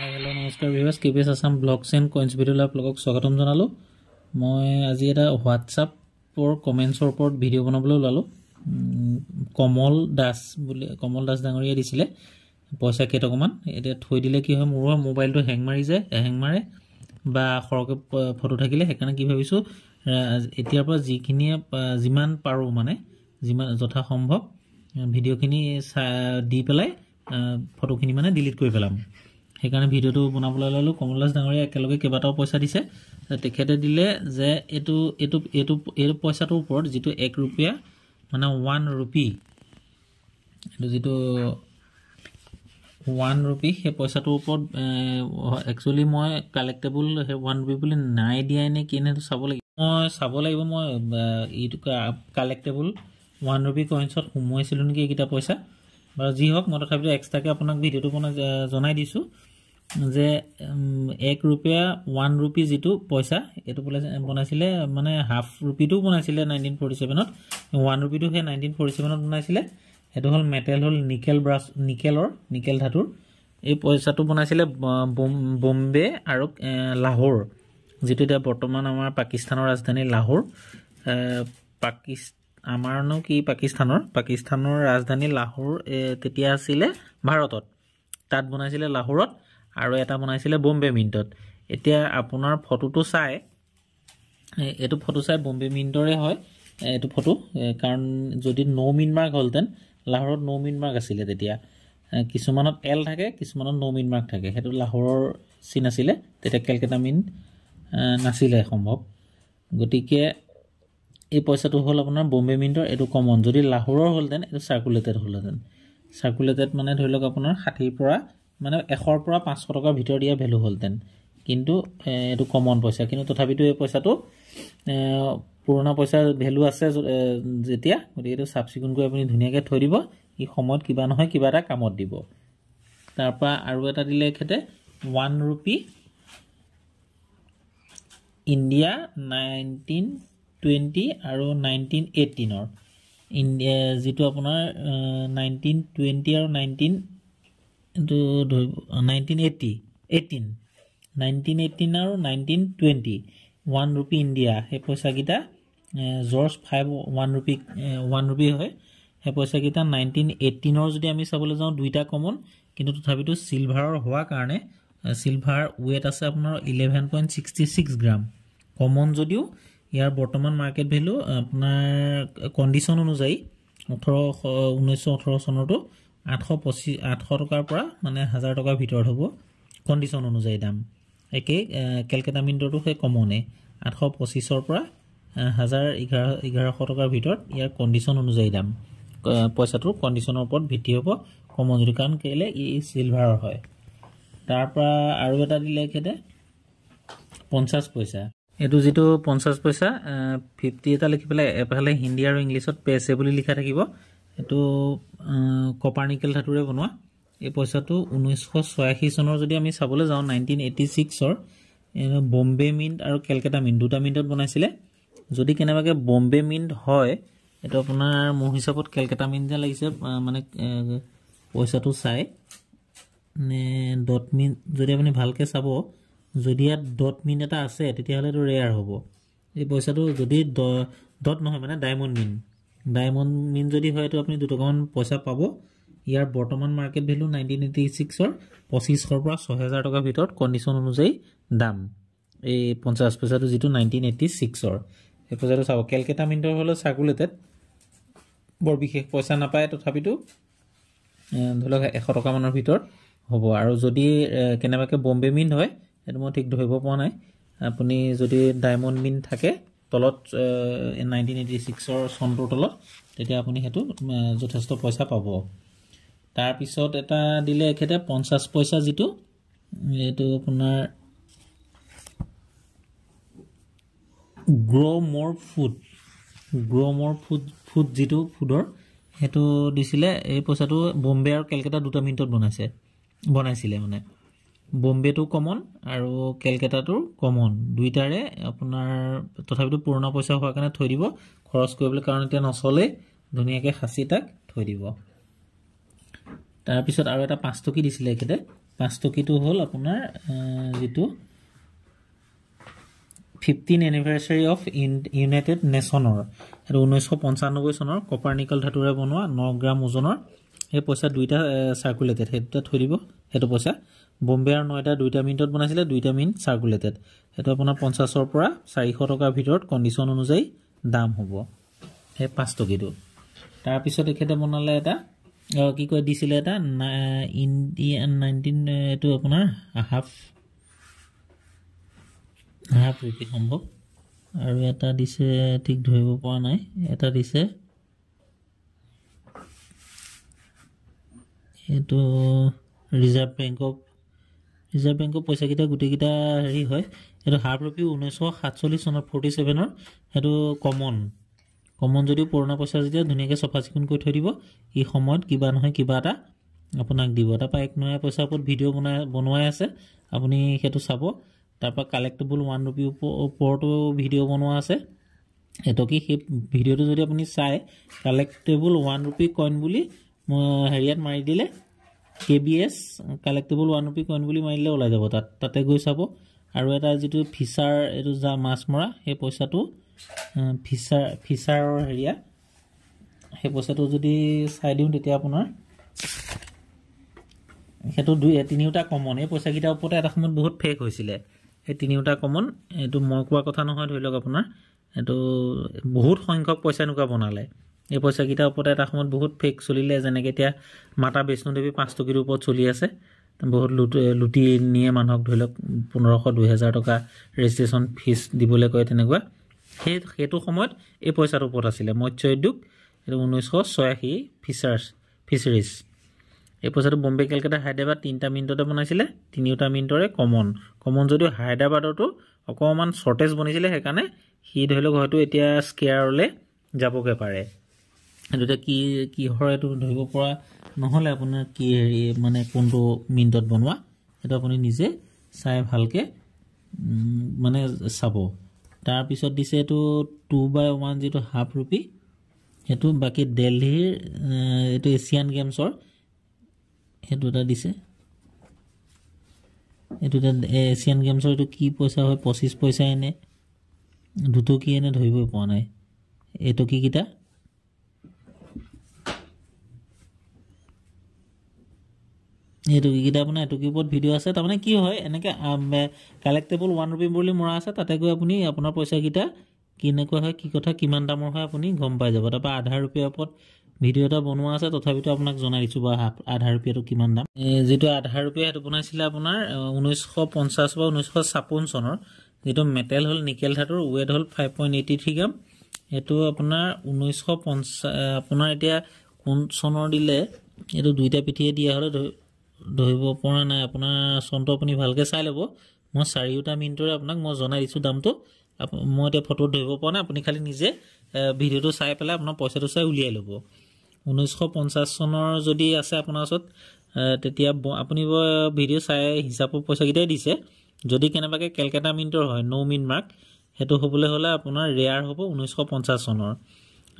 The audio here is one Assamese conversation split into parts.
হেল্ল' নমস্কাৰ viewers K P S Assam blog চেণ্ড কইন্স ভিডিঅ'লৈ আপোনালোকক স্বাগতম জনালোঁ মই আজি এটা হোৱাটছআপৰ কমেণ্টছৰ ওপৰত ভিডিঅ' বনাবলৈ ওলালোঁ কমল দাস বুলি কমল দাস ডাঙৰীয়াই দিছিলে পইচা কেইটকামান এতিয়া থৈ দিলে কি হয় মোৰো মোবাইলটো হেং মাৰি যায় হেং মাৰে বা সৰহকৈ ফটো থাকিলে সেইকাৰণে কি ভাবিছোঁ এতিয়াৰ পৰা যিখিনিয়ে যিমান পাৰোঁ মানে যিমান যথা সম্ভৱ ভিডিঅ'খিনি চাই দি পেলাই ফটোখিনি মানে ডিলিট কৰি পেলাম সেইকাৰণে ভিডিঅ'টো বনাবলৈ ল'লোঁ কমল দাস ডাঙৰীয়া একেলগে কেইবাটাও পইচা দিছে তেখেতে দিলে যে এইটো এইটো এইটো এইটো পইচাটোৰ ওপৰত যিটো এক ৰুপীয়া মানে ওৱান ৰুপি এইটো যিটো ওৱান ৰুপি সেই পইচাটোৰ ওপৰত একচুৱেলি মই কালেক্টেবল সেই ওৱান ৰুপি বুলি নাই দিয়াই নে কি নে সেইটো চাব লাগিব মই চাব লাগিব মই এইটো কালেক্টেবল ওৱান ৰুপি কইনছত সোমোৱাইছিলোঁ নেকি এইকেইটা পইচা বাৰু যি হওক মই তথাপিতো এক্সট্ৰাকৈ আপোনাক ভিডিঅ'টো বনাই জনাই দিছোঁ যে এক ৰুপীয়া ওৱান ৰুপি যিটো পইচা এইটো বনাইছিলে মানে হাফ ৰুপিটোও বনাইছিলে নাইনটিন ফৰ্টি ছেভেনত ওৱান ৰুপিটো সেই নাইনটিন ফৰ্টি ছেভেনত বনাইছিলে সেইটো হ'ল মেটেল হ'ল নিকেল ব্ৰাছ নিকেলৰ নিকেল ধাতুৰ এই পইচাটো বনাইছিলে বম্বে আৰু লাহোৰ যিটো এতিয়া বৰ্তমান আমাৰ পাকিস্তানৰ ৰাজধানী লাহোৰ পাকিস্তান আমাৰনো কি পাকিস্তানৰ পাকিস্তানৰ ৰাজধানী লাহোৰ তেতিয়া আছিলে ভাৰতত তাত বনাইছিলে লাহোৰত আৰু এটা বনাইছিলে বম্বে মিণ্টত এতিয়া আপোনাৰ ফটোটো চাই এইটো ফটো চাই বম্বে মিণ্টৰে হয় এইটো ফটো কাৰণ যদি নৌ মিন মাৰ্ক হ'লহেঁতেন লাহোৰত নৌ মিন মাৰ্ক আছিলে তেতিয়া কিছুমানত এল থাকে কিছুমানত নৌ মিন মাৰ্ক থাকে সেইটো লাহোৰৰ চিন আছিলে তেতিয়া কেলকেটা মিন নাছিলে সম্ভৱ গতিকে এই পইচাটো হ'ল আপোনাৰ বম্বে মিণ্টৰ এইটো কমন যদি লাহোৰৰ হ'লহেঁতেন এইটো চাৰ্কুলেটেড হ'লহেঁতেন চাৰ্কুলেটেড মানে ধৰি লওক আপোনাৰ ষাঠিৰ পৰা মানে এশৰ পৰা পাঁচশ টকাৰ ভিতৰত দিয়া ভেলু হ'লহেঁতেন কিন্তু এইটো কমন পইচা কিন্তু তথাপিতো এই পইচাটো পুৰণা পইচাৰ ভেলু আছে যেতিয়া গতিকে এইটো চাফ চিকুণকৈ আপুনি ধুনীয়াকৈ থৈ দিব ই সময়ত কিবা নহয় কিবা এটা কামত দিব তাৰপৰা আৰু এটা দিলে এখেতে one rupee India nineteen twenty আৰু নাইনটিন এইটিনৰ ইণ্ডিয়া যিটো আপোনাৰ নাইনটিন টুৱেণ্টি আৰু নাইনটিন এইটো ধৰিব nineteen eighty eighteen nineteen eighteen আৰু nineteen twenty one rupee India সেই পইচাকেইটা George five one rupee one rupee হয় সেই পইচাকেইটা নাইনটিন এইটিনৰ যদি আমি চাবলৈ যাওঁ দুইটা কমন কিন্তু তথাপিতো ছিলভাৰৰ হোৱা কাৰণে ছিলভাৰ ৱেট আছে আপোনাৰ eleven point sixty six gram common যদিও ইয়াৰ বৰ্তমান মাৰ্কেট ভেলু আপোনাৰ কণ্ডিশ্যন অনুযায়ী ওঠৰশ ঊনৈছশ ওঠৰ চনতো আঠশ পঁচিছ আঠশ টকাৰ পৰা মানে হাজাৰ টকাৰ ভিতৰত হ'ব কণ্ডিশ্যন অনুযায়ী দাম একেই কেলকেটা মিণ্টতো সেই কমনে আঠশ পঁচিছৰ পৰা হাজাৰ এঘাৰ এঘাৰশ টকাৰ ভিতৰত ইয়াৰ কণ্ডিশ্যন অনুযায়ী দাম পইচাটোৰ কণ্ডিশ্যনৰ ওপৰত ভিত্তি হ'ব কমন যদি কাৰণ কেলৈ ই চিলভাৰৰ হয় তাৰপৰা আৰু এটা দিলে এখেতে পঞ্চাছ পইচা এইটো যিটো পঞ্চাছ পইচা ফিফটি এটা লিখি পেলাই এফালে হিন্দী আৰু ইংলিছত পেছে বুলি লিখা থাকিব এইটো কপাৰনিকেল ধাতুৰে বনোৱা এই পইচাটো ঊনৈছশ ছয়াশী চনৰ যদি আমি চাবলৈ যাওঁ নাইনটিন এইটি ছিক্সৰ বম্বে মিণ্ট আৰু কেলকাতা মিণ্ট দুটা মিণ্টত বনাইছিলে যদি কেনেবাকৈ বম্বে মিণ্ট হয় এইটো আপোনাৰ মোৰ হিচাপত কেলকাতা মিণ্ট যেন লাগিছে মানে পইচাটো চাই নে ডট মিণ্ট যদি আপুনি ভালকৈ চাব যদি ইয়াত ডট মিন এটা আছে তেতিয়াহ'লে এইটো ৰেয়াৰ হ'ব এই পইচাটো যদি ডট নহয় মানে ডায়মণ্ড মিন ডায়মণ্ড মিন যদি হয় হয়তো আপুনি দুটকামান পইচা পাব ইয়াৰ বৰ্তমান মাৰ্কেট ভেলু নাইণ্টিন এইটি ছিক্সৰ পঁচিছশৰ পৰা ছহেজাৰ টকাৰ ভিতৰত কণ্ডিশ্যন অনুযায়ী দাম এই পঞ্চাছ পইচাটো যিটো নাইনটিন এইটি ছিক্সৰ সেই পইচাটো চাব কেলকেটা মিণ্টৰ হ'লেও চাৰ্কুলেটেড বৰ বিশেষ পইচা নাপায় তথাপিতো ধৰি লওক এশ টকামানৰ ভিতৰত হ'ব আৰু যদি কেনেবাকৈ বম্বে মিন হয় সেইটো মই ঠিক ধৰিব পৰা নাই আপুনি যদি ডায়মণ্ড মিন থাকে তলত নাইনটিন এইটি ছিক্সৰ চনটোৰ তলত তেতিয়া আপুনি সেইটো যথেষ্ট পইচা পাব তাৰপিছত এটা দিলে এখেতে পঞ্চাছ পইচা যিটো এইটো আপোনাৰ গ্ৰ' মৰ ফুড গ্ৰ' মৰ ফুড ফুড যিটো ফুডৰ সেইটো দিছিলে এই পইচাটো বম্বে আৰু কেলকাতা দুটা মিনিটত বনাইছে বনাইছিলে মানে বম্বেটো কমন আৰু কেলকাতাটো কমন দুইটাৰে আপোনাৰ তথাপিতো পুৰণা পইচা হোৱাৰ কাৰণে থৈ দিব খৰচ কৰিবলৈ কাৰণ এতিয়া নচলেই ধুনীয়াকৈ সাঁচি তাক থৈ দিব তাৰপিছত আৰু এটা পাঁচটকী দিছিলে এখেতে পাঁচটকীটো হ'ল আপোনাৰ যিটো fifteen anniversary of in united নেশ্যনৰ সেইটো ঊনৈছশ পঞ্চানব্বৈ চনৰ কপাৰনিকল ধাতুৰে বনোৱা ন গ্ৰাম ওজনৰ সেই পইচা দুইটা চাৰ্কুলেটেড সেইটোতে থৈ দিব সেইটো পইচা বম্বে আৰু নয়দা দুইটা মিনিটত বনাইছিলে দুইটা মিনিট চাৰ্কুলেটেড সেইটো আপোনাৰ পঞ্চাছৰ পৰা চাৰিশ টকাৰ ভিতৰত কণ্ডিশ্যন অনুযায়ী দাম হ'ব সেই পাঁচ টকীটো তাৰপিছত তেখেতে বনালে এটা কি কয় দিছিলে এটা ইণ্ডিয়ান নাইনটিন এইটো আপোনাৰ হাফ হাফ ৰিপি সম্ভৱ আৰু এটা দিছে ঠিক ধৰিব পৰা নাই এটা দিছে এইটো ৰিজাৰ্ভ বেংক অফ ৰিজাৰ্ভ বেংকৰ পইচাকেইটা গোটেইকেইটা হেৰি হয় সেইটো হাৰ্ড কপি ঊনৈছশ সাতচল্লিছ চনৰ ফৰ্টি ছেভেনৰ সেইটো কমন কমন যদিও পুৰণা পইচা যেতিয়া ধুনীয়াকৈ চফা চিকুণ কৰি থৈ দিব ই সময়ত কিবা নহয় কিবা এটা আপোনাক দিব তাৰপৰা এক নয়া পইচাৰ ওপৰত ভিডিঅ' বনাই বনোৱাই আছে আপুনি সেইটো চাব তাৰপৰা কালেক্টেবল ওৱান ৰুপিৰ ওপৰতো ভিডিঅ' বনোৱা আছে কি সেই ভিডিঅ'টো যদি আপুনি চায় কালেক্টেবল ওৱান ৰুপি কইন বুলি মই হেৰিয়াত মাৰি দিলে K B S collectible one rupee coin বুলি মাৰিলে ওলাই যাব তাত তাতে গৈ চাব আৰু এটা যিটো ফিচাৰ এইটো যা মাছ মৰা সেই পইচাটো ফিচাৰ ফিচাৰৰ হেৰিয়া সেই পইচাটো যদি চাই দিওঁ তেতিয়া আপোনাৰ সেইটো দুই তিনিওটা কমন এই পইচাকেইটাৰ ওপৰতে এটা সময়ত বহুত ফেক হৈছিলে সেই তিনিওটা কমন এইটো মই কোৱা কথা নহয় ধৰি লওক আপোনাৰ এইটো বহুত সংখ্যক পইচা এনেকুৱা বনালে এই পইচাকেইটাৰ ওপৰত এটা সময়ত বহুত ফেক চলিলে যেনেকৈ এতিয়া মাতা বৈষ্ণুদেৱী পাঁচ টকীৰ ওপৰত চলি আছে বহুত লুট লুটি নিয়ে মানুহক ধৰি লওক পোন্ধৰশ দুহেজাৰ টকা ৰেজিষ্ট্ৰেশ্যন ফিজ দিবলৈ কয় তেনেকুৱা সেই সেইটো সময়ত এই পইচাটোৰ ওপৰত আছিলে মৎস্য উদ্যোগ এইটো ঊনৈছশ ছয়াশী ফিচাৰ্ছ ফিচাৰিজ এই পইচাটো বম্বে কেলকাতা হায়দৰাবাদ তিনিটা মিনিটতে বনাইছিলে তিনিওটা মিনিটৰে কমন কমন যদিও হায়দৰাবাদতো অকণমান শ্বৰ্টেজ বনিছিলে সেইকাৰণে সি ধৰি লওক হয়তো এতিয়া স্কেয়াৰলৈ যাবগৈ পাৰে সেইটো এতিয়া কি কিহৰ এইটো ধৰিব পৰা নহ'লে আপোনাৰ কি হেৰি মানে কোনটো মিণ্টত বনোৱা সেইটো আপুনি নিজে চাই ভালকৈ মানে চাব তাৰপিছত দিছে এইটো টু বাই ওৱান যিটো হাফ ৰুপি সেইটো বাকী দেলহিৰ এইটো এছিয়ান গেমছৰ সেইটো এটা দিছে এইটো এটা এছিয়ান গেমছৰ এইটো কি পইচা হয় পঁচিছ পইচা এনে দুটকীয়ে এনে ধৰিবই পৰা নাই এইটো কিকেইটা সেইটো কি আপোনাৰ এইটো কিউবত ভিডিঅ' আছে তাৰমানে কি হয় এনেকৈ কালেক্টেবল ওৱান ৰুপি বুলি মৰা আছে তাতে গৈ আপুনি আপোনাৰ পইচাকেইটা কেনেকুৱা হয় কি কথা কিমান দামৰ হয় আপুনি গম পাই যাব তাৰপৰা আধাৰ ৰুপিয়াৰ ওপৰত ভিডিঅ' এটা বনোৱা আছে তথাপিতো আপোনাক জনাই দিছোঁ বা আধাৰ ৰুপিয়াটো কিমান দাম যিটো আধাৰ ৰুপিয়া সেইটো বনাইছিলে আপোনাৰ ঊনৈছশ পঞ্চাছ বা ঊনৈছশ ছাপন্ন চনৰ যিটো মেটেল হ'ল নিকেল ধাতুৰ ৱেট হ'ল five point eighty three gram সেইটো আপোনাৰ ঊনৈছশ পঞ্চা আপোনাৰ এতিয়া কোন চনৰ দিলে এইটো দুইটা পিঠিয়ে দিয়া হ'লে ধৰিব পৰা নাই আপোনাৰ চনটো আপুনি ভালকৈ চাই ল'ব মই চাৰিওটা মিনিটৰে আপোনাক মই জনাই দিছোঁ দামটো মই এতিয়া ফটোত ধৰিব পৰা নাই আপুনি খালী নিজে ভিডিঅ'টো চাই পেলাই আপোনাৰ পইচাটো চাই উলিয়াই ল'ব ঊনৈছশ পঞ্চাছ চনৰ যদি আছে আপোনাৰ ওচৰত তেতিয়া আপুনি ভিডিঅ' চাই হিচাপৰ পইচাকেইটাই দিছে যদি কেনেবাকৈ কেলকাতা মিনিটৰ হয় নৌ মিন মাৰ্ক সেইটো হ'বলৈ হ'লে আপোনাৰ ৰেয়াৰ হ'ব ঊনৈছশ পঞ্চাছ চনৰ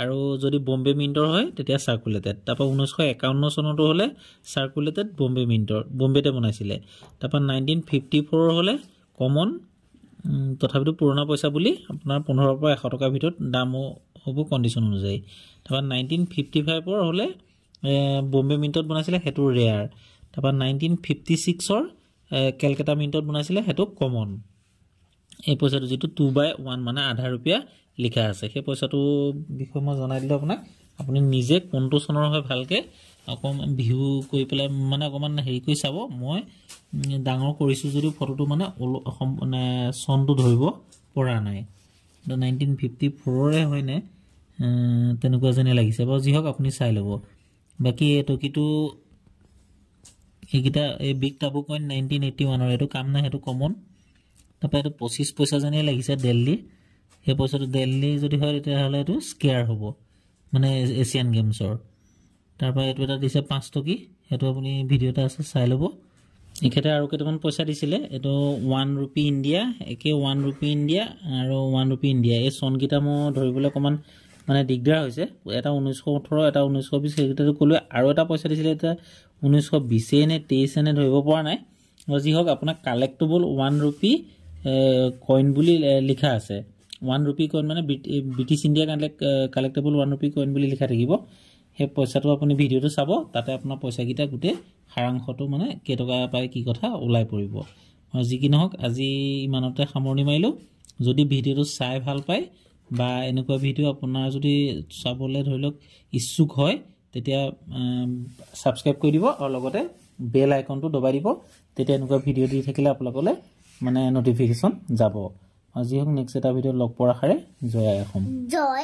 আৰু যদি বম্বে মিণ্টৰ হয় তেতিয়া চাৰ্কুলেটেড তাৰপৰা ঊনৈছশ একাৱন্ন চনতো হ'লে চাৰ্কুলেটেড বম্বে মিণ্টৰ বম্বেতে বনাইছিলে তাৰপৰা নাইনটিন ফিফটি ফ'ৰৰ হ'লে কমন তথাপিতো পুৰণা পইচা বুলি আপোনাৰ পোন্ধৰৰ পৰা এশ টকাৰ ভিতৰত দামো হ'ব কণ্ডিশ্যন অনুযায়ী তাৰপৰা নাইনটিন ফিফটি ফাইভৰ হ'লে বম্বে মিণ্টত বনাইছিলে সেইটো ৰেয়াৰ তাৰপৰা নাইনটিন ফিফটি ছিক্সৰ কেলকাতা মিণ্টত বনাইছিলে সেইটো কমন এই পইচাটো যিটো টু বাই ওৱান মানে আধা ৰুপীয়া লিখা আছে সেই পইচাটোৰ বিষয়ে মই জনাই দিলোঁ আপোনাক আপুনি নিজে কোনটো চনৰ হয় ভালকৈ অকণমান বিহু কৰি পেলাই মানে অকণমান হেৰি কৰি চাব মই ডাঙৰ কৰিছোঁ যদিও ফটোটো মানে মানে চনটো ধৰিব পৰা নাই নাইনটিন ফিফটি ফ'ৰৰে হয়নে তেনেকুৱা যেনে লাগিছে বাৰু যি হওক আপুনি চাই ল'ব বাকী এই টকিটো এইকেইটা এই বিগ টাবু কইন নাইনটিন এইটি ওৱানৰ এইটো কাম নাই সেইটো কমন তাৰপৰা এইটো পঁচিছ পইচা যেনেই লাগিছে দেলহি সেই পইচাটো দেলহি যদি হয় তেতিয়াহ'লে এইটো স্কেয়াৰ হ'ব মানে এছিয়ান গেমছৰ তাৰপৰা এইটো এটা দিছে পাঁচ টকী সেইটো আপুনি ভিডিঅ' এটা আছে চাই ল'ব এখেতে আৰু কেইটামান পইচা দিছিলে এইটো ওৱান ৰুপি ইণ্ডিয়া একে ওৱান ৰুপি ইণ্ডিয়া আৰু ওৱান ৰুপি ইণ্ডিয়া এই চনকেইটা মই ধৰিবলৈ অকণমান মানে দিগদাৰ হৈছে এটা ঊনৈছশ ওঠৰ এটা ঊনৈছশ বিছ সেইকেইটাটো ক'লোৱে আৰু এটা পইচা দিছিলে এতিয়া ঊনৈছশ বিছেই নে তেইছেই নে ধৰিব পৰা নাই যি হওক আপোনাৰ কালেক্টেবল ওৱান ৰুপি কইন বুলি লিখা আছে ওৱান ৰুপি কইন মানে British India collectible one rupee coin বুলি লিখা থাকিব সেই পইচাটো আপুনি ভিডিঅ'টো চাব তাতে আপোনাৰ পইচাকেইটা গোটেই সাৰাংশটো মানে কেইটকা পাই কি কথা ওলাই পৰিব আৰু যি কি নহওক আজি ইমানতে সামৰণি মাৰিলোঁ যদি ভিডিঅ'টো চাই ভাল পায় বা এনেকুৱা ভিডিঅ' আপোনাৰ যদি চাবলৈ ধৰি লওক ইচ্ছুক হয় তেতিয়া ছাবস্ক্ৰাইব কৰি দিব আৰু লগতে বেল আইকনটো দবাই দিব তেতিয়া এনেকুৱা ভিডিঅ' দি থাকিলে আপোনালোকলৈ মানে ন'টিফিকেশ্যন যাব আজি হওক নেক্সট এটা ভিডিঅ' লগ পোৱাৰ আশাৰে জয় আই অসম জয়